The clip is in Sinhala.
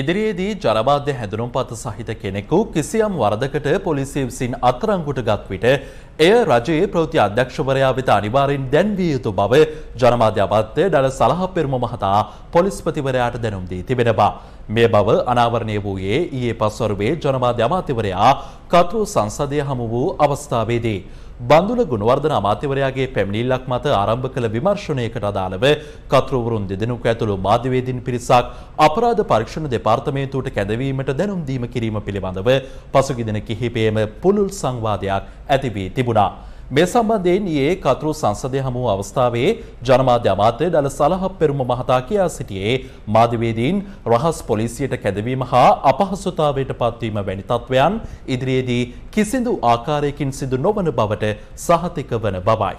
ඉදිරියේදී ජනබාධ්‍ය හැඳුනුම්පත සහිත කෙනෙකු කිසියම් වරදකට පොලිසිය විසින් අත්තරංගුට ගත් විට එය රජයේ ප්‍රවෘත්ති අධ්‍යක්ෂවරයා වෙත අනිවාර්යෙන් දැන්විය යුතු බව ජනමාධ්‍ය අමාත්‍ය ඩල සලහ පෙරම මහතා පොලිස්පතිවරයාට දැනුම් දී තිබෙනවා. මේ බව අනාවරණය වූයේ ඊයේ පස්වරුවේ ජනමාධ්‍ය අමාත්‍යවරයා කතරු සංසදය හමු වූ අවස්ථාවේදී බන්දුල ගුණවර්ධන අමාත්‍යවරයාගේ පැමිණිල්ලක් මත ආරම්භ කළ විමර්ශනයකට අදාළව කතරුවරුන් දෙදෙනෙකු ඇතුළු මාධ්‍යවේදීන් පිරිසක් අපරාධ පරීක්ෂණ දෙපාර්තමේන්තුවට කැඳවීමට දැනුම් දීම කිරීම පිළිබඳව පසුගිය දින කිහිපයේම පුළුල් සංවාදයක් ඇති වී තිබුණා. මේ සම්බන්ධයෙන් ඊයේ කතුරු සංසදය හමු අවස්ථාවේ ජනමාධ්‍ය අමාත්‍ය ඩල සලහ පෙරුම මහතා කියා සිටියේ මාධ්‍යවේදීන් රහස් පොලිසියට කැඳවීම හා අපහසුතාවයට පත්වීම වැනි තත්වයන් ඉදිරියේදී කිසිදු ආකාරයකින් සිදු නොවන බවට සහතික වන බවයි.